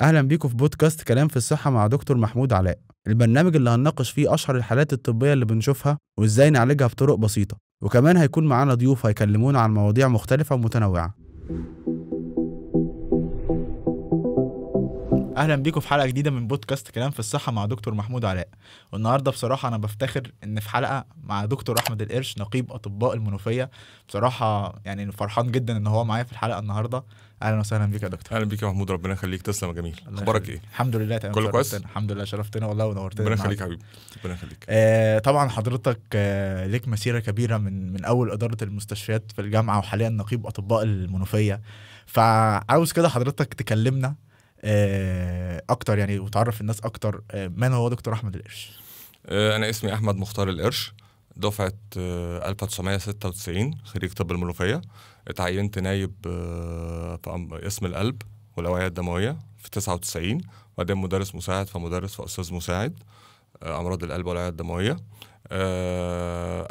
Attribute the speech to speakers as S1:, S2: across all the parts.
S1: اهلا بيكم في بودكاست كلام في الصحه مع دكتور محمود علاء البرنامج اللي هنناقش فيه اشهر الحالات الطبيه اللي بنشوفها وازاي نعالجها بطرق بسيطه وكمان هيكون معانا ضيوف هيكلمونا عن مواضيع مختلفه ومتنوعه اهلا بيكم في حلقه جديده من بودكاست كلام في الصحه مع دكتور محمود علاء والنهارده بصراحه انا بفتخر ان في حلقه مع دكتور احمد القرش نقيب اطباء المنوفيه بصراحه يعني فرحان جدا ان هو معايا في الحلقه النهارده اهلا وسهلا بيك يا
S2: دكتور اهلا بيك يا محمود ربنا يخليك تسلم يا جميل
S1: اخبارك ايه الحمد لله تمام كله كويس الحمد لله شرفتنا والله ونورتنا ربنا يخليك يا حبيبي ربنا يخليك آه طبعا حضرتك آه ليك مسيره كبيره من من اول اداره المستشفيات في الجامعه وحاليا نقيب اطباء المنوفيه فعاوز كده حضرتك تكلمنا آه، اكتر يعني وتعرف الناس اكتر آه، من هو دكتور احمد القرش
S2: آه، انا اسمي احمد مختار القرش دفعه 1996 خريج طب الملوخية اتعينت نايب في قسم القلب والاوعيه الدمويه في 99 وبعدين مدرس مساعد فمدرس فاستاذ مساعد امراض القلب والاوعيه الدمويه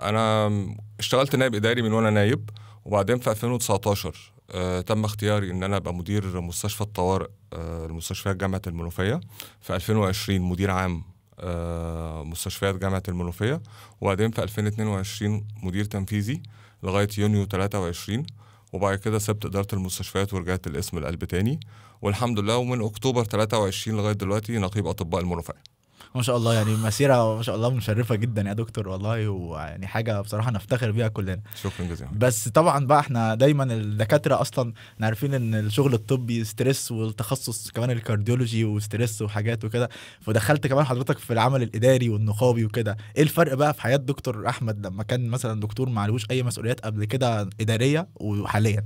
S2: انا اشتغلت نائب اداري من وانا نايب وبعدين في 2019 آه تم اختياري ان انا ابقى مدير مستشفى الطوارئ آه لمستشفيات جامعه المنوفيه في 2020 مدير عام آه مستشفيات جامعه المنوفيه وبعدين في 2022 مدير تنفيذي لغايه يونيو 23 وبعد كده سبت إدارة المستشفيات ورجعت الاسم القلب تاني والحمد لله ومن أكتوبر 23 لغاية دلوقتي نقيب أطباء المنوفية
S1: ما شاء الله يعني مسيره ما شاء الله مشرفه جدا يا دكتور والله ويعني حاجه بصراحه نفتخر بيها كلنا شكرا جزيلا بس طبعا بقى احنا دايما الدكاتره اصلا عارفين ان الشغل الطبي ستريس والتخصص كمان الكارديولوجي وستريس وحاجات وكده فدخلت كمان حضرتك في العمل الاداري والنقابي وكده ايه الفرق بقى في حياه دكتور احمد لما كان مثلا دكتور ما عليهوش اي مسؤوليات قبل كده اداريه
S2: وحاليا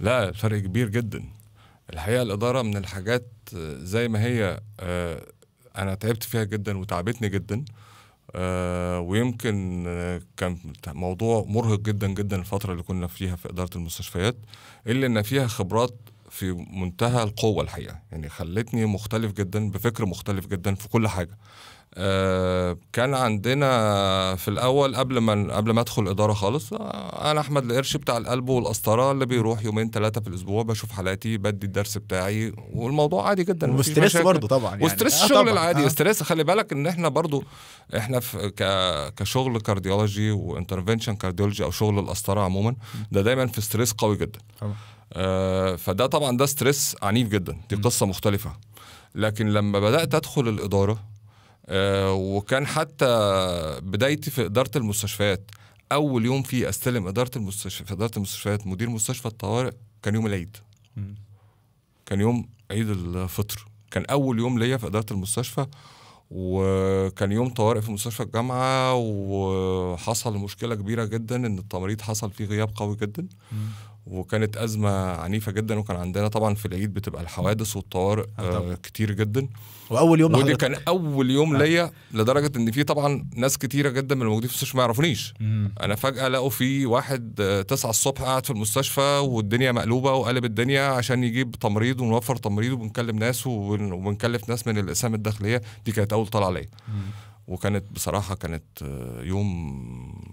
S2: لا فرق كبير جدا الحقيقه الاداره من الحاجات زي ما هي آه، انا تعبت فيها جدا وتعبتني جدا آه ويمكن آه، كان موضوع مرهق جدا جدا الفتره اللي كنا فيها في اداره المستشفيات الا ان فيها خبرات في منتهى القوه الحقيقه يعني خلتني مختلف جدا بفكر مختلف جدا في كل حاجه آه، كان عندنا في الاول قبل ما قبل ما ادخل اداره خالص آه، انا احمد القرش بتاع القلب والقسطره اللي بيروح يومين ثلاثه في الاسبوع بشوف حالاتي بدي الدرس بتاعي والموضوع عادي جدا وستريس برضه طبعا يعني وستريس آه، الشغل آه العادي آه. ستريس خلي بالك ان احنا برضه احنا في ك... كشغل كارديولوجي وانترفنشن كارديولوجي او شغل القسطره عموما ده دايما في ستريس قوي جدا آه فده طبعا ده ستريس عنيف جدا دي قصه مختلفه لكن لما بدات ادخل الاداره آه، وكان حتى بدايتي في اداره المستشفيات اول يوم فيه استلم اداره المستشفى في اداره المستشفيات مدير مستشفى الطوارئ كان يوم العيد كان يوم عيد الفطر كان اول يوم ليا في اداره المستشفى وكان يوم طوارئ في مستشفى الجامعه وحصل مشكله كبيره جدا ان التمريض حصل فيه غياب قوي جدا وكانت أزمة عنيفة جدا وكان عندنا طبعا في العيد بتبقى الحوادث والطوارئ آه, آه، كتير جدا وأول يوم ودي كان أول يوم آه. ليا لدرجة إن في طبعا ناس كتيرة جدا من الموجودين في المستشفى ما يعرفونيش أنا فجأة لقوا في واحد تسعة آه، الصبح قاعد في المستشفى والدنيا مقلوبة وقلب الدنيا عشان يجيب تمريض ونوفر تمريض وبنكلم ناس وبنكلف ناس من الأقسام الداخلية دي كانت أول طلعة ليا وكانت بصراحه كانت يوم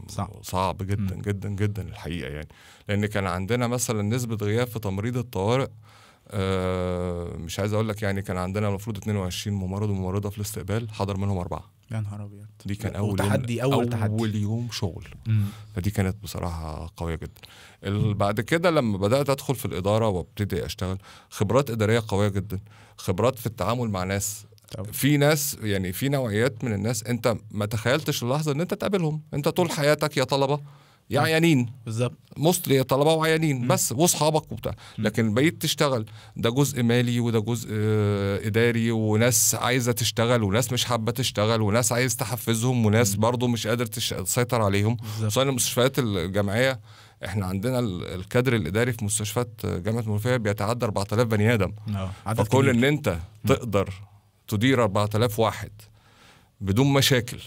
S2: صعب, صعب جدا م. جدا جدا الحقيقه يعني لان كان عندنا مثلا نسبه غياب في تمريض الطوارئ آه مش عايز اقول لك يعني كان عندنا المفروض 22 ممرض وممرضه في الاستقبال حضر منهم اربعه يا نهار ابيض دي كان اول تحدي اول تحدي اول يوم شغل م. فدي كانت بصراحه قويه جدا بعد كده لما بدات ادخل في الاداره وابتدي اشتغل خبرات اداريه قويه جدا خبرات في التعامل مع ناس في ناس يعني في نوعيات من الناس انت ما تخيلتش اللحظه ان انت تقابلهم انت طول نعم. حياتك يا طلبه يا نعم. عيانين بالظبط مصر يا طلبه وعيانين بس واصحابك وبتاع لكن بقيت تشتغل ده جزء مالي وده جزء آه، اداري وناس عايزه تشتغل وناس مش حابه تشتغل وناس عايز تحفزهم وناس برضه مش قادر تسيطر عليهم خصوصا المستشفيات الجامعيه احنا عندنا الكادر الاداري في مستشفيات جامعه المنوفيه بيتعدى 4000 بني ادم آه. فكل ان انت تقدر تدير 4000 واحد بدون مشاكل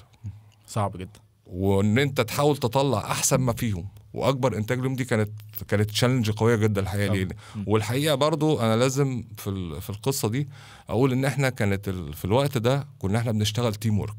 S2: صعب جدا وان انت تحاول تطلع احسن ما فيهم واكبر انتاج لهم دي كانت كانت تشالنج قويه جدا الحقيقه ليه والحقيقه برضو انا لازم في في القصه دي اقول ان احنا كانت في الوقت ده كنا احنا بنشتغل تيم ورك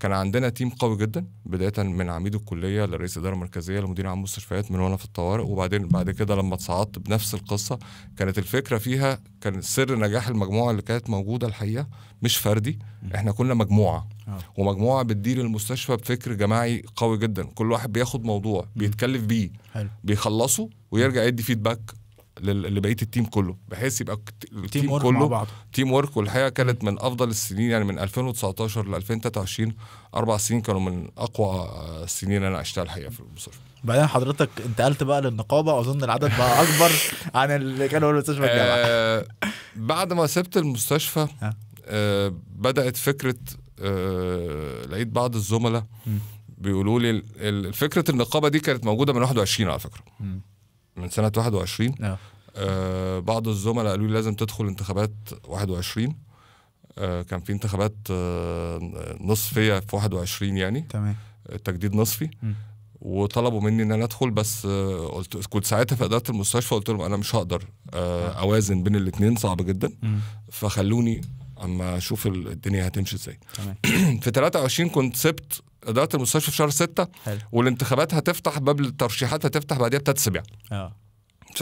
S2: كان عندنا تيم قوي جدا بدايه من عميد الكليه لرئيس الاداره المركزيه لمدير عام المستشفيات من وانا في الطوارئ وبعدين بعد كده لما اتصعدت بنفس القصه كانت الفكره فيها كان سر نجاح المجموعه اللي كانت موجوده الحقيقه مش فردي احنا كنا مجموعه آه. ومجموعه بتدير المستشفى بفكر جماعي قوي جدا كل واحد بياخد موضوع بيتكلف بيه حلو. بيخلصه ويرجع يدي فيدباك لبقيه التيم كله بحيث يبقى التيم كله تيم ورك والحقيقه كانت من افضل السنين يعني من 2019 ل 2023 اربع سنين كانوا من اقوى السنين اللي انا عشتها الحقيقه في المستشفى
S1: بعدين حضرتك انتقلت بقى للنقابه
S2: اظن العدد بقى اكبر عن اللي كانوا في المستشفى الجامعي آه بعد ما سبت المستشفى آه بدات فكره آه، لقيت بعض الزملاء بيقولوا لي فكره النقابه دي كانت موجوده من 21 على فكره من سنه 21 آه. آه. بعض الزملاء قالوا لي لازم تدخل انتخابات 21 آه كان في انتخابات آه نصفيه في 21 يعني تمام التجديد نصفي وطلبوا مني ان انا ادخل بس آه، قلت كنت ساعتها في اداره المستشفى قلت لهم انا مش هقدر اوازن بين الاثنين صعب جدا فخلوني اما اشوف الدنيا هتمشي ازاي في 23 كنت سبت اداره المستشفى في شهر 6 حلو. والانتخابات هتفتح باب الترشيحات هتفتح بعديها بثلاث اسابيع اه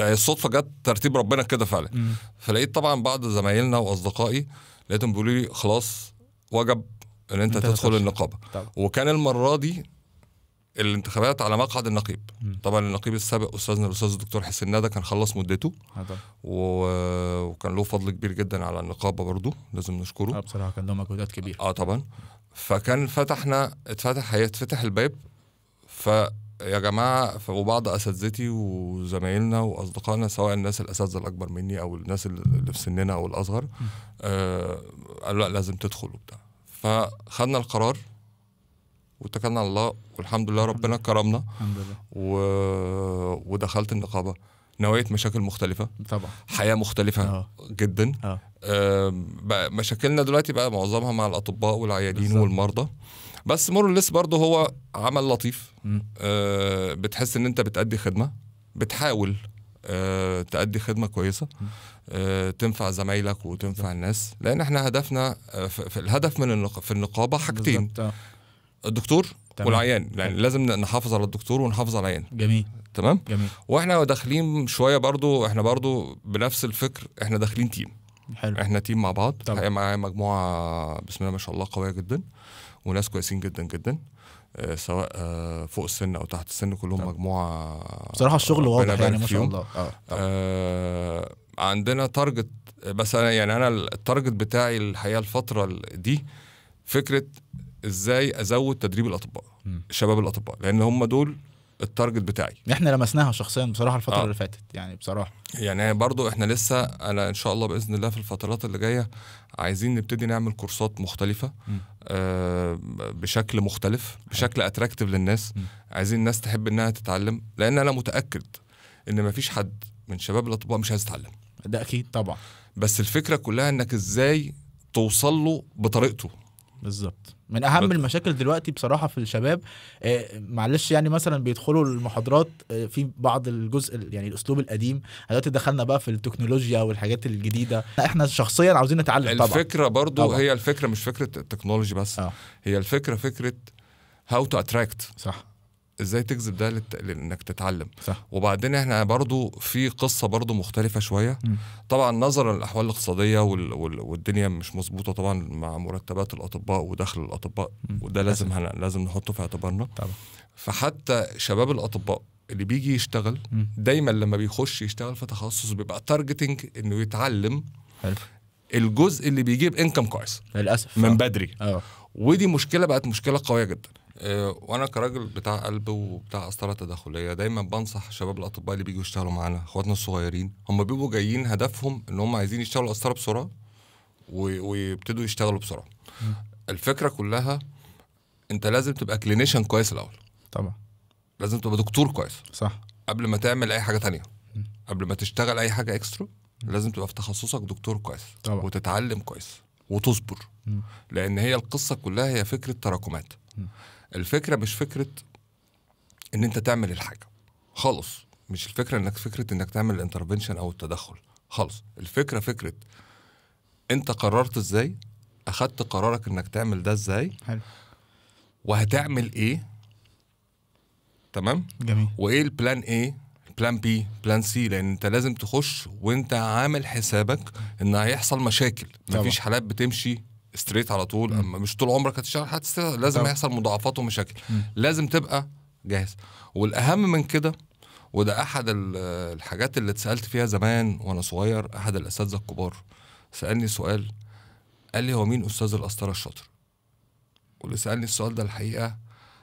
S2: الصدفه جت ترتيب ربنا كده فعلا مم. فلقيت طبعا بعض زمايلنا واصدقائي لقيتهم بيقولوا لي خلاص وجب ان انت, انت تدخل النقابه طبعا. وكان المره دي الانتخابات على مقعد النقيب م. طبعا النقيب السابق استاذنا الاستاذ الدكتور حسين ندى كان خلص مدته و... وكان له فضل كبير جدا على النقابه برضه لازم نشكره اه بصراحه كان له مجهودات كبيره اه طبعا فكان فتحنا اتفتح هيتفتح الباب ف يا جماعه وبعض اساتذتي وزمايلنا واصدقائنا سواء الناس الاساتذه الاكبر مني او الناس اللي في سننا او الاصغر آه قالوا لا لازم تدخل وبتاع فخدنا القرار واتكلنا على الله والحمد لله ربنا كرمنا الحمد لله و... ودخلت النقابه نوعيه مشاكل مختلفه طبعا حياه مختلفه أوه. جدا أوه. آه مشاكلنا دلوقتي بقى معظمها مع الاطباء والعيادين والمرضى بس مور لسه برضه هو عمل لطيف آه بتحس ان انت بتأدي خدمه بتحاول آه تأدي خدمه كويسه آه تنفع زمايلك وتنفع بالزبط. الناس لان احنا هدفنا آه، في الهدف من النق... في النقابه حاجتين بالزبط. آه. الدكتور تمام. والعيان يعني لازم نحافظ على الدكتور ونحافظ على العيان جميل تمام جميل واحنا داخلين شويه برضو احنا برضو بنفس الفكر احنا داخلين تيم حلو احنا تيم مع بعض معايا مجموعه بسم الله ما شاء الله قويه جدا وناس كويسين جدا جدا آه، سواء آه، فوق السن او تحت السن كلهم طبعا. مجموعه بصراحه الشغل واضح يعني ما شاء الله آه. آه عندنا تارجت بس انا يعني انا التارجت بتاعي الحقيقه الفتره دي فكره ازاي ازود تدريب الاطباء م. شباب الاطباء لان هم دول التارجت بتاعي احنا لمسناها شخصيا بصراحه الفتره آه. اللي فاتت يعني بصراحه يعني برضو احنا لسه انا ان شاء الله باذن الله في الفترات اللي جايه عايزين نبتدي نعمل كورسات مختلفه آه بشكل مختلف بشكل اتراكتيف للناس م. عايزين الناس تحب انها تتعلم لان انا متاكد ان مفيش حد من شباب الاطباء مش عايز يتعلم ده اكيد طبعا بس الفكره كلها انك ازاي توصل له بطريقته بالظبط
S1: من اهم بالزبط. المشاكل دلوقتي بصراحه في الشباب آه، معلش يعني مثلا بيدخلوا المحاضرات آه، في بعض الجزء يعني الاسلوب القديم دلوقتي دخلنا بقى في التكنولوجيا والحاجات الجديده احنا شخصيا عاوزين نتعلم الفكرة طبعا الفكره برضو طبعا. هي
S2: الفكره مش فكره التكنولوجي بس آه. هي الفكره فكره هاو تو اتراكت صح ازاي تجذب ده لت... لانك تتعلم صح. وبعدين احنا برضو في قصه برضو مختلفه شويه م. طبعا نظرا للاحوال الاقتصاديه وال... وال... والدنيا مش مظبوطه طبعا مع مرتبات الاطباء ودخل الاطباء م. وده لازم هن... لازم نحطه في اعتبارنا طبعا. فحتى شباب الاطباء اللي بيجي يشتغل م. دايما لما بيخش يشتغل في تخصص بيبقى تارجتنج انه يتعلم حلو. الجزء اللي بيجيب انكم كويس للاسف من آه. بدري أوه. ودي مشكله بقت مشكله قويه جدا آه، وانا كراجل بتاع قلب وبتاع قسطره تداخليه دايما بنصح الشباب الاطباء اللي بيجوا يشتغلوا معانا اخواتنا الصغيرين هم بيبقوا جايين هدفهم ان هم عايزين يشتغلوا قسطره بسرعه ويبتدوا يشتغلوا بسرعه الفكره كلها انت لازم تبقى كلينيشن كويس الاول طبعا لازم تبقى دكتور كويس صح قبل ما تعمل اي حاجه تانية قبل ما تشتغل اي حاجه اكسترا لازم تبقى في تخصصك دكتور كويس طبعا. وتتعلم كويس وتصبر م. لان هي القصه كلها هي فكره تراكمات م. الفكره مش فكره ان انت تعمل الحاجه خالص مش الفكره انك فكره انك تعمل الانترفنشن او التدخل خالص الفكره فكره انت قررت ازاي اخدت قرارك انك تعمل ده ازاي حلو وهتعمل ايه تمام جميل وايه البلان ايه بلان بي بلان سي لان انت لازم تخش وانت عامل حسابك ان هيحصل مشاكل مفيش حالات بتمشي ستريت على طول اما مش طول عمرك هتشتغل هتشتغل لازم يحصل مضاعفات ومشاكل م. لازم تبقى جاهز والاهم من كده وده احد الحاجات اللي اتسالت فيها زمان وانا صغير احد الاساتذه الكبار سالني سؤال قال لي هو مين استاذ القسطره الشاطر واللي سالني السؤال ده الحقيقه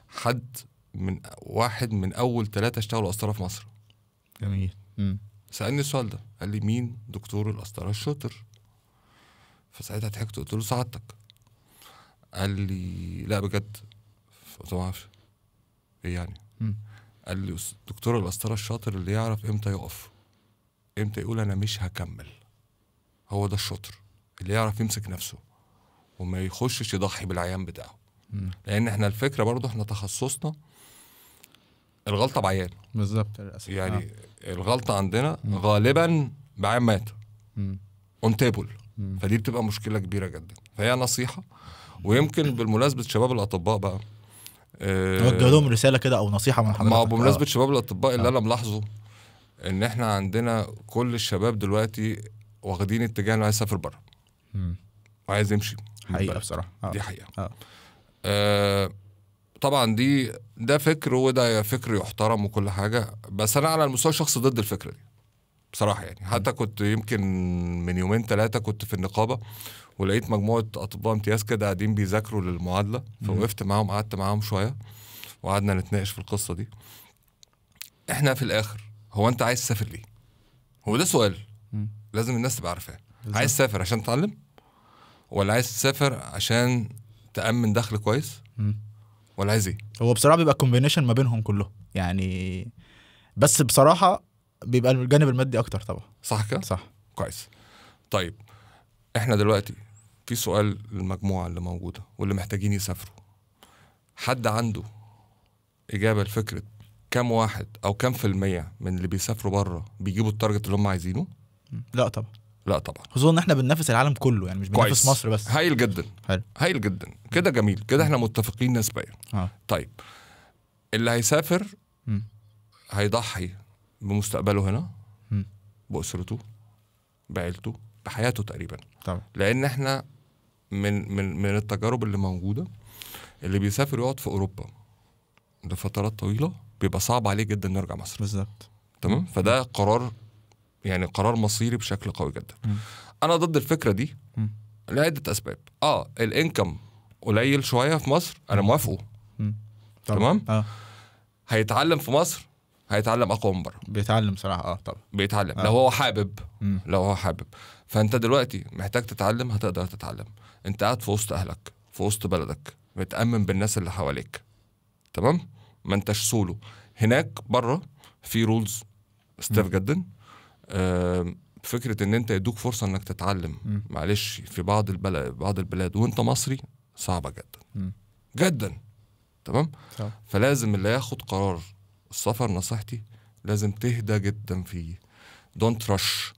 S2: حد من واحد من اول ثلاثه اشتغلوا قسطره في مصر جميل سالني السؤال ده قال لي مين دكتور القسطره الشاطر فساعتها ضحكت قلت له سعادتك قال لي لا بجد قلت له ما اعرفش ايه يعني قال لي دكتور القسطره الشاطر اللي يعرف امتى يقف امتى يقول انا مش هكمل هو ده الشاطر اللي يعرف يمسك نفسه وما يخشش يضحي بالعيان بتاعه م. لان احنا الفكره برضه احنا تخصصنا الغلطه بعيان بالظبط يعني آه. الغلطه عندنا م. غالبا بعيان مات اون تيبل فدي بتبقى مشكله كبيره جدا فهي نصيحه ويمكن بالمناسبه شباب الاطباء بقى آه، نوجه لهم
S1: رساله كده او نصيحه من حضرتك ما بمناسبه آه. شباب الاطباء اللي آه. انا ملاحظه
S2: ان احنا عندنا كل الشباب دلوقتي واخدين اتجاه انه عايز يسافر بره وعايز يمشي حقيقه بصراحه آه. دي حقيقه آه. آه طبعا دي ده فكر وده فكر يحترم وكل حاجه بس انا على المستوى الشخصي ضد الفكره دي بصراحه يعني حتى كنت يمكن من يومين ثلاثه كنت في النقابه ولقيت مجموعه اطباء امتياز كده قاعدين بيذاكروا للمعادله فوقفت معاهم قعدت معاهم شويه وقعدنا نتناقش في القصه دي احنا في الاخر هو انت عايز تسافر ليه هو ده سؤال لازم الناس تبقى عارفاه عايز تسافر عشان تتعلم ولا عايز تسافر عشان تامن دخل كويس ولا عايز ايه
S1: هو بصراحه بيبقى كومبينيشن ما بينهم كلهم يعني بس بصراحه بيبقى الجانب المادي اكتر طبعا
S2: صح كده صح كويس طيب احنا دلوقتي في سؤال للمجموعه اللي موجوده واللي محتاجين يسافروا حد عنده اجابه لفكره كم واحد او كم في الميه من اللي بيسافروا بره بيجيبوا التارجت اللي هم عايزينه لا طبعا لا طبعا خصوصا ان احنا بننافس العالم كله يعني مش بننافس مصر بس هايل جدا حلو هايل جدا كده جميل كده احنا متفقين نسبيا آه. طيب اللي هيسافر م. هيضحي بمستقبله هنا باسرته بعيلته بحياته تقريبا طبعا. لان احنا من من من التجارب اللي موجوده اللي بيسافر يقعد في اوروبا لفترات طويله بيبقى صعب عليه جدا يرجع مصر بالظبط تمام فده قرار يعني قرار مصيري بشكل قوي جدا م. انا ضد الفكره دي م. لعده اسباب اه الانكم قليل شويه في مصر انا موافقه تمام آه. هيتعلم في مصر هيتعلم اقوى من بره بيتعلم صراحه اه طبعا بيتعلم آه. لو هو حابب م. لو هو حابب فانت دلوقتي محتاج تتعلم هتقدر تتعلم انت قاعد في وسط اهلك في وسط بلدك متامن بالناس اللي حواليك تمام ما انتش سولو هناك بره في رولز ستيف جدا آه فكره ان انت يدوك فرصه انك تتعلم م. معلش في بعض البلد بعض البلاد وانت مصري صعبه جدا م. جدا تمام فلازم اللي ياخد قرار السفر نصيحتي لازم تهدى جدا فيه دونت رش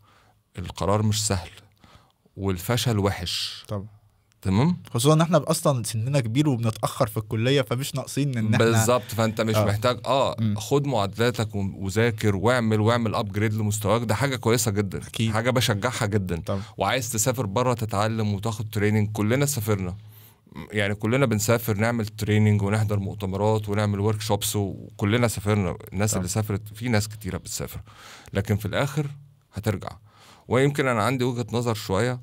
S2: القرار مش سهل والفشل وحش
S1: طبعا تمام خصوصا ان احنا اصلا سننا كبير وبنتاخر في الكليه فمش ناقصين ان احنا بالظبط فانت مش آه. محتاج
S2: اه م. خد معادلاتك وذاكر واعمل واعمل ابجريد لمستواك ده حاجه كويسه جدا أكيد. حاجه بشجعها جدا طبعا. وعايز تسافر بره تتعلم وتاخد تريننج كلنا سافرنا يعني كلنا بنسافر نعمل تريننج ونحضر مؤتمرات ونعمل ورك شوبس وكلنا سافرنا الناس اللي آه. سافرت في ناس كتيره بتسافر لكن في الاخر هترجع ويمكن انا عندي وجهه نظر شويه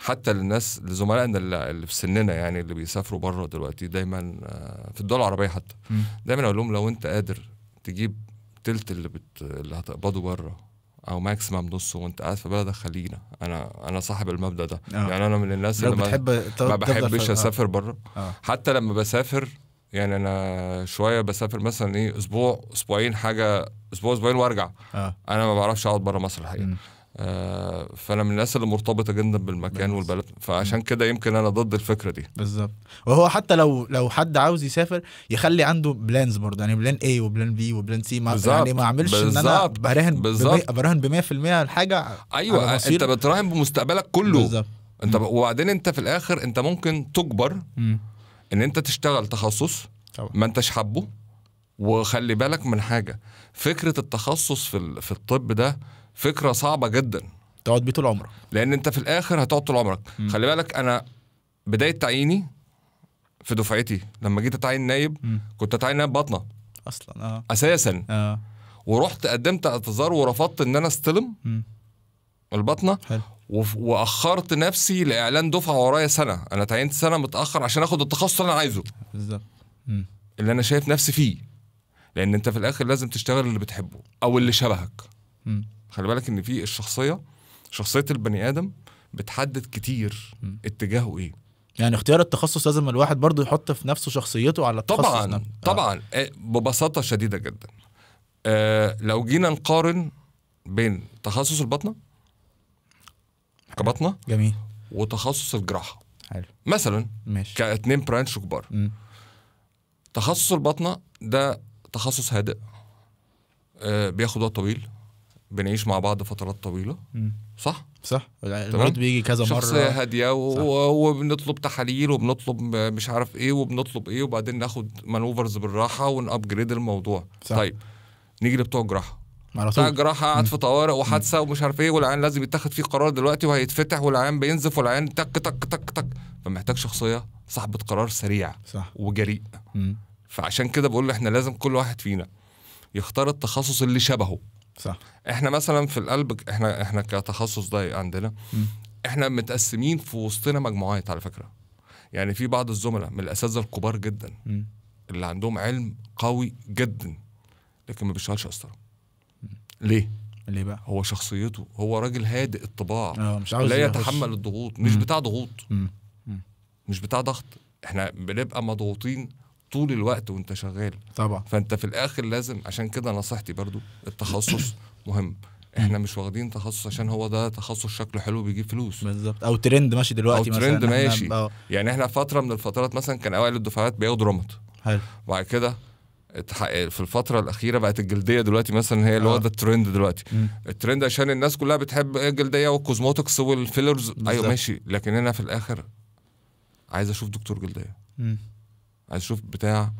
S2: حتى للناس لزملائنا اللي في سننا يعني اللي بيسافروا بره دلوقتي دايما آه، في الدول العربيه حتى دايما اقول لهم لو انت قادر تجيب تلت اللي بت... اللي هتقبضه بره او ماكسيمم نص وانت قاعد في بلدك خلينا انا انا صاحب المبدا ده آه. يعني انا من الناس اللي بتحب ما بحبش آه. اسافر آه. بره آه. حتى لما بسافر يعني انا شويه بسافر مثلا ايه اسبوع اسبوعين حاجه اسبوع اسبوعين وارجع آه. انا ما بعرفش اقعد بره مصر الحقيقه آه، فانا من الناس اللي مرتبطه جدا بالمكان بالنسبة. والبلد فعشان كده يمكن انا ضد الفكره دي
S1: بالظبط وهو حتى لو لو حد عاوز يسافر يخلي عنده بلانز برضه يعني بلان اي وبلان بي وبلان سي ما بالزبط. يعني ما اعملش ان انا براهن براهن ب 100% الحاجه ايوه انت
S2: بتراهن بمستقبلك كله بالظبط انت ب... وبعدين انت في الاخر انت ممكن تجبر م. ان انت تشتغل تخصص طبعا. ما انتش حابه وخلي بالك من حاجه فكره التخصص في في الطب ده فكره صعبه جدا تقعد بيه طول عمرك لان انت في الاخر هتقعد طول عمرك م. خلي بالك انا بدايه تعييني في دفعتي لما جيت اتعين نايب م. كنت اتعين نايب بطنه اصلا اه اساسا اه ورحت قدمت اعتذار ورفضت ان انا استلم م. البطنه حلو واخرت نفسي لاعلان دفعه ورايا سنه انا تعينت سنه متاخر عشان اخد التخصص اللي انا عايزه بالظبط اللي انا شايف نفسي فيه لان انت في الاخر لازم تشتغل اللي بتحبه او اللي شبهك م. خلي بالك ان في الشخصيه شخصيه البني ادم بتحدد كتير
S1: اتجاهه ايه يعني اختيار التخصص لازم الواحد برضه يحط في نفسه شخصيته على التخصص طبعا نعم.
S2: طبعا آه. ببساطه شديده جدا آه لو جينا نقارن بين تخصص البطنه كبطنه جميل وتخصص الجراحه حلو مثلا ماشي كاتنين برانش كبار م. تخصص البطنه ده تخصص هادئ آه بياخد وقت طويل بنعيش مع بعض فترات طويله م. صح صح المريض بيجي كذا مره شخصيه هاديه وبنطلب تحاليل وبنطلب مش عارف ايه وبنطلب ايه وبعدين ناخد مانوفرز بالراحه ونابجريد الموضوع صح. طيب نيجي لبتوع الجراحه بتاع الجراحه قاعد في طوارئ وحادثه ومش عارف ايه والعيان لازم يتاخد فيه قرار دلوقتي وهيتفتح والعيان بينزف والعيان تك تك تك تك فمحتاج شخصيه صاحبه قرار سريع صح وجريء مم. فعشان كده بقول احنا لازم كل واحد فينا يختار التخصص اللي شبهه صح احنا مثلا في القلب احنا احنا كتخصص ضيق عندنا م. احنا متقسمين في وسطنا مجموعات على فكره يعني في بعض الزملاء من الاساتذه الكبار جدا م. اللي عندهم علم قوي جدا لكن ما بيشتغلش قسطره ليه؟ ليه ليه بقى هو شخصيته هو راجل هادئ الطباع آه مش عاوز لا يتحمل الضغوط مش بتاع ضغوط مش بتاع ضغط احنا بنبقى مضغوطين طول الوقت وانت شغال طبعا فانت في الاخر لازم عشان كده نصيحتي برضو التخصص مهم احنا مش واخدين تخصص عشان هو ده تخصص شكله حلو بيجيب فلوس بالظبط او ترند ماشي دلوقتي او مثلا ترند ماشي أو. آه. يعني احنا فتره من الفترات مثلا كان اوائل الدفعات بياخدوا رمط حلو وبعد كده في الفتره الاخيره بقت الجلديه دلوقتي مثلا هي اللي هو آه. ده الترند دلوقتي م. الترند عشان الناس كلها بتحب الجلديه والكوزموتكس والفيلرز بالزبط. ايوه ماشي لكن انا في الاخر عايز اشوف دكتور جلديه م. عايز اشوف بتاع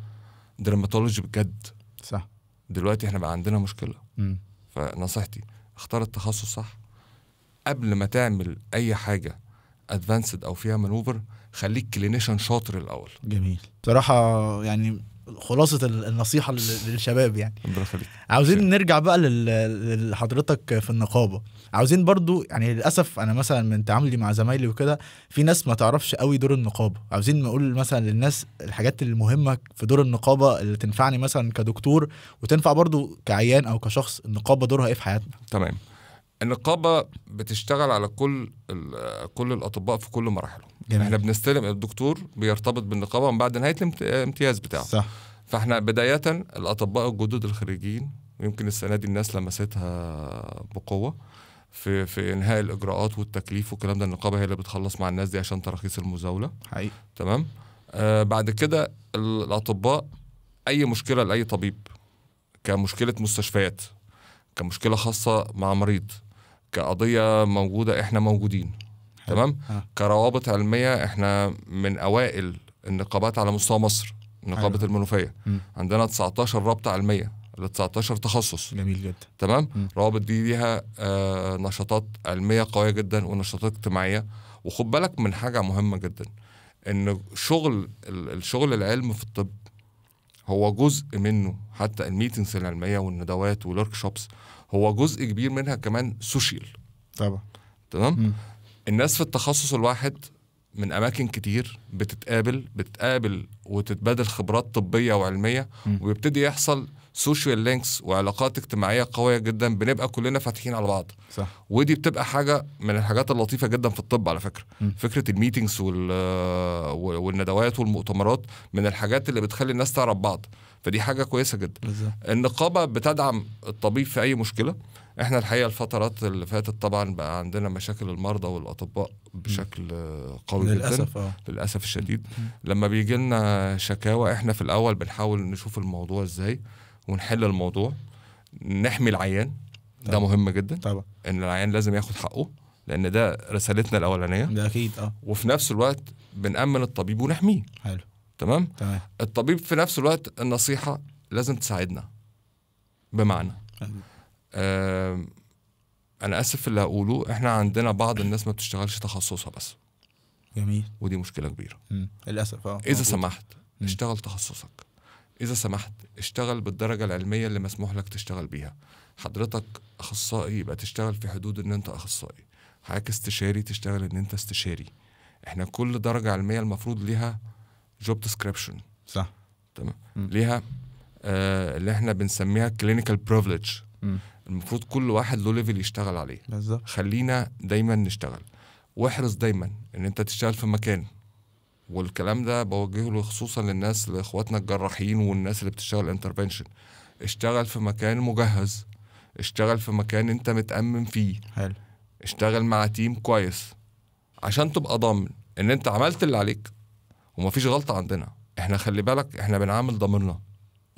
S2: دراماتولوجي بجد صح دلوقتي احنا بقى عندنا مشكله م. فنصيحتي اختار التخصص صح قبل ما تعمل اي حاجه ادفانسد او فيها مانوفر خليك كلينيشن شاطر الاول جميل بصراحه يعني خلاصه
S1: النصيحه للشباب يعني عاوزين نرجع بقى لحضرتك في النقابه عاوزين برضو يعني للاسف انا مثلا من تعاملي مع زمايلي وكده في ناس ما تعرفش قوي دور النقابه عاوزين نقول مثلا للناس الحاجات المهمه في دور النقابه اللي تنفعني مثلا كدكتور وتنفع برضو كعيان او كشخص النقابه دورها ايه في حياتنا
S2: تمام النقابه بتشتغل على كل كل الاطباء في كل مراحلهم جميل. يعني احنا بنستلم الدكتور بيرتبط بالنقابه من بعد نهايه الامتياز بتاعه صح فاحنا بدايه الاطباء الجدد الخريجين ويمكن السنه دي الناس لمستها بقوه في في انهاء الاجراءات والتكليف والكلام ده النقابه هي اللي بتخلص مع الناس دي عشان تراخيص المزاوله حقيقي تمام آه بعد كده الاطباء اي مشكله لاي طبيب كمشكله مستشفيات كمشكله خاصه مع مريض كقضيه موجوده احنا موجودين تمام كروابط علميه احنا من اوائل النقابات على مستوى مصر نقابه حلو. المنوفيه م. عندنا 19 رابطه علميه ل 19 تخصص جميل جدا تمام الروابط دي ليها آه نشاطات علميه قويه جدا ونشاطات اجتماعيه وخد بالك من حاجه مهمه جدا ان شغل الشغل العلم في الطب هو جزء منه حتى الميتنجز العلميه والندوات والورك شوبس هو جزء كبير منها كمان سوشيال طبعا تمام الناس في التخصص الواحد من اماكن كتير بتتقابل بتتقابل وتتبادل خبرات طبيه وعلميه ويبتدي وبيبتدي يحصل سوشيال لينكس وعلاقات اجتماعيه قويه جدا بنبقى كلنا فاتحين على بعض صح ودي بتبقى حاجه من الحاجات اللطيفه جدا في الطب على فكره م. فكره الميتنجز والندوات والمؤتمرات من الحاجات اللي بتخلي الناس تعرف بعض فدي حاجه كويسه جدا بالزبط. النقابه بتدعم الطبيب في اي مشكله احنا الحقيقه الفترات اللي فاتت طبعا بقى عندنا مشاكل المرضى والاطباء بشكل قوي للأسف جدا آه. للاسف الشديد لما بيجي لنا شكاوى احنا في الاول بنحاول نشوف الموضوع ازاي ونحل الموضوع نحمي العيان ده طبعا. مهم جدا طبعا ان العيان لازم ياخد حقه لان ده رسالتنا الاولانيه ده اكيد اه وفي نفس الوقت بنامن الطبيب ونحميه حلو تمام تمام الطبيب في نفس الوقت النصيحه لازم تساعدنا بمعنى حلو. انا اسف اللي هقوله احنا عندنا بعض الناس ما بتشتغلش تخصصها بس جميل ودي مشكله كبيره للاسف اه اذا سمحت مم. اشتغل تخصصك اذا سمحت اشتغل بالدرجه العلميه اللي مسموح لك تشتغل بيها حضرتك اخصائي يبقى تشتغل في حدود ان انت اخصائي حضرتك استشاري تشتغل ان انت استشاري احنا كل درجه علميه المفروض ليها جوب ديسكريبشن صح تمام ليها آه اللي احنا بنسميها كلينيكال بريفليج المفروض كل واحد له ليفل يشتغل عليه بالظبط خلينا دايما نشتغل واحرص دايما ان انت تشتغل في مكان والكلام ده بوجهه له خصوصا للناس لاخواتنا الجراحين والناس اللي بتشتغل انترفنشن اشتغل في مكان مجهز اشتغل في مكان انت متأمن فيه حلو اشتغل مع تيم كويس عشان تبقى ضامن ان انت عملت اللي عليك ومفيش غلطة عندنا احنا خلي بالك احنا بنعامل ضميرنا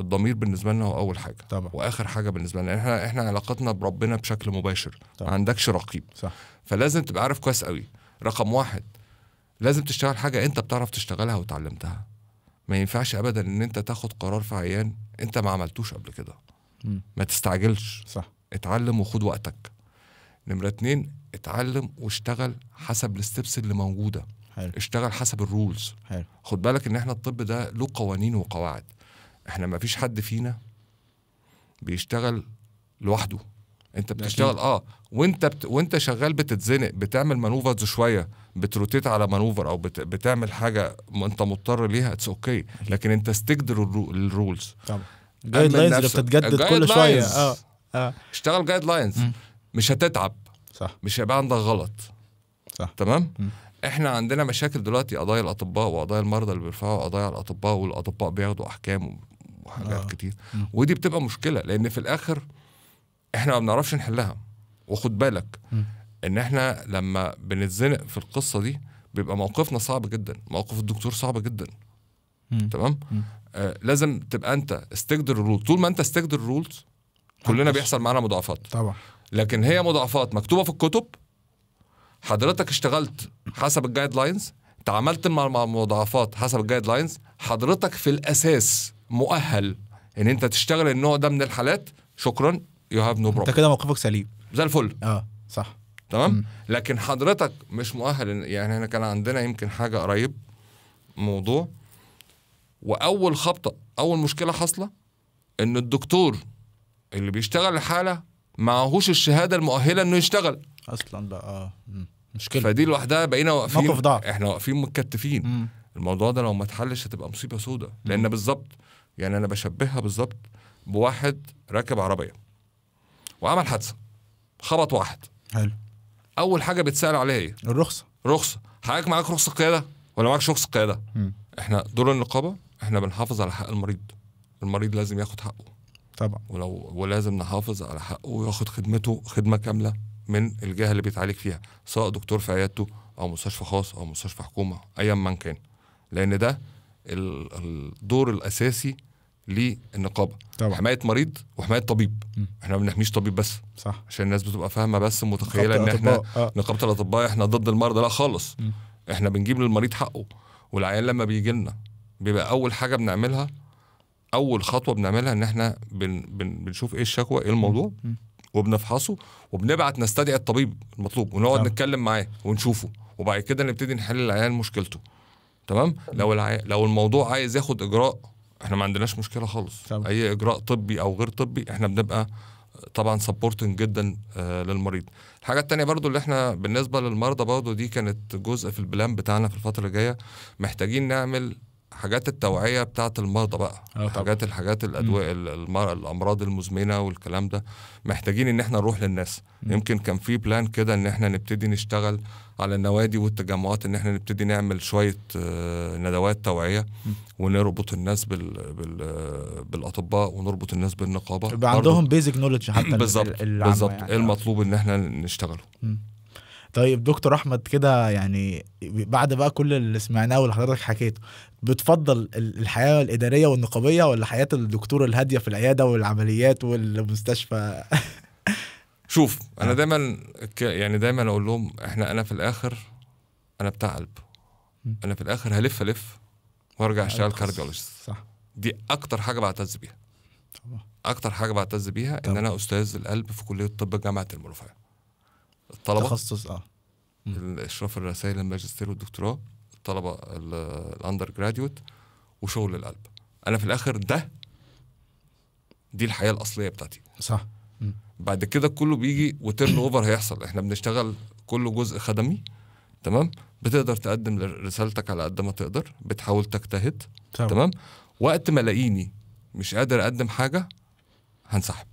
S2: الضمير بالنسبه لنا هو اول حاجه طبعا. واخر حاجه بالنسبه لنا احنا احنا علاقتنا بربنا بشكل مباشر طبعا. ما عندكش رقيب صح. فلازم تبقى عارف كويس قوي رقم واحد لازم تشتغل حاجه انت بتعرف تشتغلها وتعلمتها ما ينفعش ابدا ان انت تاخد قرار في عيان انت ما عملتوش قبل كده ما تستعجلش صح اتعلم وخد وقتك نمرة اتنين اتعلم واشتغل حسب الستبس اللي موجودة حلو. اشتغل حسب الرولز حلو. خد بالك ان احنا الطب ده له قوانين وقواعد احنا ما فيش حد فينا بيشتغل لوحده انت بتشتغل اه وانت بت... وانت شغال بتتزنق بتعمل مانوفرز شويه بتروتيت على مانوفر او بت... بتعمل حاجه انت مضطر ليها اتس اوكي okay. لكن انت استجدر الرولز طبعا جايد لاينز اللي بتتجدد كل شويه اه اه اشتغل جايد لاينز مش هتتعب صح مش هيبقى عندك غلط صح تمام م. احنا عندنا مشاكل دلوقتي قضايا الاطباء وقضايا المرضى اللي بيرفعوا قضايا على الاطباء والاطباء بياخدوا احكام وحاجات آه. كتير م. ودي بتبقى مشكله لان في الاخر احنا ما بنعرفش نحلها وخد بالك م. ان احنا لما بنتزنق في القصه دي بيبقى موقفنا صعب جدا موقف الدكتور صعب جدا تمام آه لازم تبقى انت استجدر الرول طول ما انت استجدر الرولز كلنا بيحصل معانا مضاعفات طبعا لكن هي مضاعفات مكتوبه في الكتب حضرتك اشتغلت حسب الجايد لاينز تعاملت مع المضاعفات حسب الجايد لاينز حضرتك في الاساس مؤهل ان يعني انت تشتغل النوع ده من الحالات شكرا يو هاف نو انت كده
S1: موقفك سليم
S2: زي الفل اه صح تمام لكن حضرتك مش مؤهل يعني احنا كان عندنا يمكن حاجه قريب موضوع واول خبطه اول مشكله حاصله ان الدكتور اللي بيشتغل الحاله معهوش الشهاده المؤهله انه يشتغل اصلا لا اه مشكله فدي لوحدها بقينا واقفين موقف ضعف احنا واقفين متكتفين الموضوع ده لو ما اتحلش هتبقى مصيبه سوداء لان بالظبط يعني انا بشبهها بالظبط بواحد راكب عربيه وعمل حادثه خبط واحد حلو اول حاجه بيتسال عليها ايه الرخصه رخصه حضرتك معاك رخصه قياده ولا معاكش رخصه قياده احنا دور النقابه احنا بنحافظ على حق المريض المريض لازم ياخد حقه طبعا ولو ولازم نحافظ على حقه وياخد خدمته خدمه كامله من الجهه اللي بيتعالج فيها سواء دكتور في عيادته او مستشفى خاص او مستشفى حكومه ايا من كان لان ده الدور الاساسي للنقابه طبعا. حمايه مريض وحمايه طبيب م. احنا ما بنحميش طبيب بس صح عشان الناس بتبقى فاهمه بس متخيله ان احنا آه. نقابه الاطباء احنا ضد المرضى لا خالص م. احنا بنجيب للمريض حقه والعيان لما بيجي لنا بيبقى اول حاجه بنعملها اول خطوه بنعملها ان احنا بن بن بنشوف ايه الشكوى ايه الموضوع م. وبنفحصه وبنبعت نستدعي الطبيب المطلوب ونقعد طبعا. نتكلم معاه ونشوفه وبعد كده نبتدي نحل العيان مشكلته تمام لو الع... لو الموضوع عايز ياخد اجراء احنا ما عندناش مشكله خالص طبعا. اي اجراء طبي او غير طبي احنا بنبقى طبعا سبورتنج جدا آه للمريض الحاجه الثانيه برضو اللي احنا بالنسبه للمرضى برضو دي كانت جزء في البلان بتاعنا في الفتره الجايه محتاجين نعمل حاجات التوعيه بتاعه المرضى بقى أوه. حاجات الحاجات الادويه الامراض المزمنه والكلام ده محتاجين ان احنا نروح للناس م. يمكن كان في بلان كده ان احنا نبتدي نشتغل على النوادي والتجمعات ان احنا نبتدي نعمل شويه آه، ندوات توعيه ونربط الناس بال... بال... بالاطباء ونربط الناس بالنقابه يبقى عندهم
S1: بيزك نولج حتى بالظبط بالظبط يعني.
S2: المطلوب ان احنا نشتغله
S1: طيب دكتور احمد كده يعني بعد بقى كل اللي سمعناه واللي حضرتك حكيته بتفضل الحياه الاداريه والنقابيه ولا حياه الدكتور الهاديه في العياده والعمليات والمستشفى
S2: شوف انا آه. دايما يعني دايما اقول لهم احنا انا في الاخر انا بتاع قلب انا في الاخر هلف الف وارجع اشتغل كارديولوجيست صح دي اكتر حاجه بعتز بيها اكتر حاجه بعتز بيها ان انا استاذ القلب في كليه الطب جامعه المنوفيه الطلبه تخصص اه الاشراف الرسائل الماجستير والدكتوراه الطلبه الاندر جراديوت وشغل القلب انا في الاخر ده دي الحياه الاصليه بتاعتي صح بعد كده كله بيجي وترن اوفر هيحصل احنا بنشتغل كله جزء خدمي تمام بتقدر تقدم رسالتك على قد ما تقدر بتحاول تجتهد تمام وقت ما الاقيني مش قادر اقدم حاجه هنسحب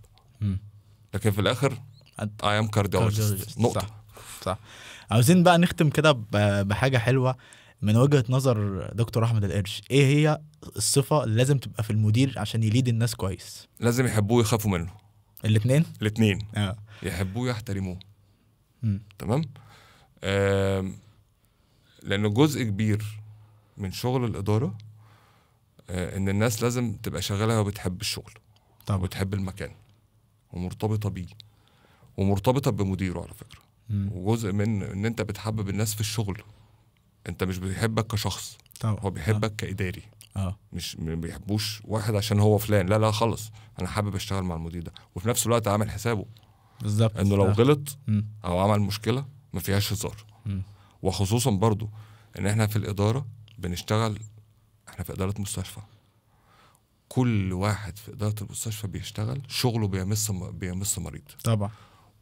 S2: لكن في الاخر اي ام كارديولوجيست نقطه
S1: صح صح عاوزين بقى نختم كده بحاجه حلوه من وجهه نظر دكتور احمد القرش ايه هي الصفه اللي لازم تبقى في المدير عشان يليد الناس كويس
S2: لازم يحبوه ويخافوا منه الاثنين الاثنين اه يحبوه ويحترموه تمام آه لانه جزء كبير من شغل الاداره آه، ان الناس لازم تبقى شغاله وبتحب الشغل طبعا وبتحب المكان ومرتبطه بيه ومرتبطه بمديره على فكره مم. وجزء من ان انت بتحبب الناس في الشغل انت مش بيحبك كشخص طبعا. هو بيحبك آه. كاداري آه. مش ما بيحبوش واحد عشان هو فلان لا لا خالص انا حابب اشتغل مع المدير ده وفي نفس الوقت عامل حسابه بالظبط انه لو آه. غلط مم. او عمل مشكله ما فيهاش هزار وخصوصا برضو ان احنا في الاداره بنشتغل احنا في اداره مستشفى كل واحد في اداره المستشفى بيشتغل شغله بيمس بيمس مريض طبعا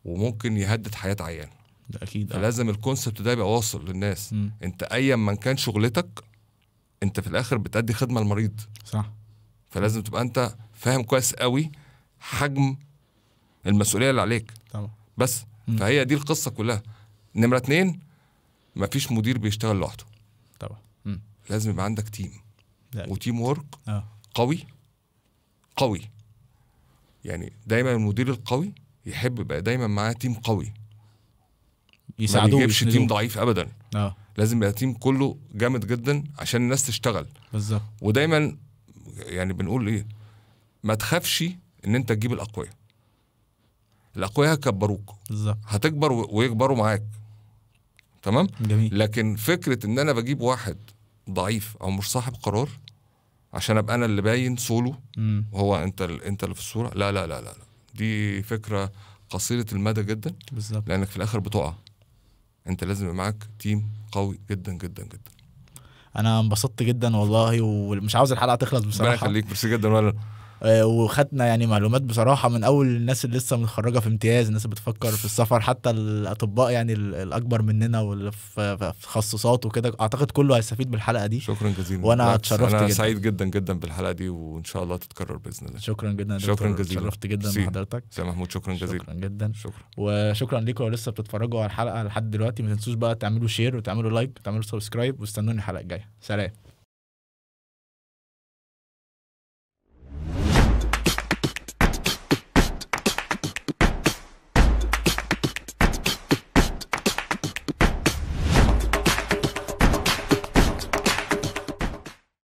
S2: وممكن يهدد حياه عيان ده اكيد آه. فلازم الكونسبت ده يبقى واصل للناس م. انت ايا ما كان شغلتك انت في الاخر بتأدي خدمه للمريض صح فلازم تبقى انت فاهم كويس قوي حجم المسؤوليه اللي عليك طبعا بس م. فهي دي القصه كلها نمره اتنين مفيش مدير بيشتغل لوحده طبعا م. لازم يبقى عندك تيم ده وتيم وورك آه. قوي قوي يعني دايما المدير القوي يحب يبقى دايما معاه تيم قوي يساعدوه ما يجيبش تيم ضعيف ابدا اه لازم يبقى تيم كله جامد جدا عشان الناس تشتغل بالظبط ودايما يعني بنقول ايه ما تخافش ان انت تجيب الاقوياء الاقوياء هيكبروك بالظبط هتكبر ويكبروا معاك تمام جميل لكن فكره ان انا بجيب واحد ضعيف او مش صاحب قرار عشان ابقى انا اللي باين سولو وهو انت انت اللي في الصوره لا لا لا لا, لا. دي فكره قصيره المدى جدا بالزبط. لانك في الاخر بتقع انت لازم يبقى معاك تيم قوي جدا جدا جدا
S1: انا انبسطت جدا والله ومش عاوز الحلقه تخلص بصراحه ربنا يخليك
S2: ميرسي جدا ولا
S1: آه، وخدنا يعني معلومات بصراحه من اول الناس اللي لسه متخرجه في امتياز الناس اللي بتفكر في السفر حتى الاطباء يعني الاكبر مننا واللي في تخصصات وكده اعتقد كله هيستفيد بالحلقه دي شكرا جزيلا وانا اتشرفت انا جداً. سعيد
S2: جدا جدا بالحلقه دي وان شاء الله تتكرر باذن الله شكرا جدا شكرا جزيلا اتشرفت جدا بحضرتك يا محمود شكرا جزيلا شكرا جدا شكرا
S1: وشكرا لكم لو لسه بتتفرجوا على الحلقه لحد دلوقتي ما تنسوش بقى تعملوا شير وتعملوا لايك وتعملوا سبسكرايب واستنوني الحلقه الجايه سلام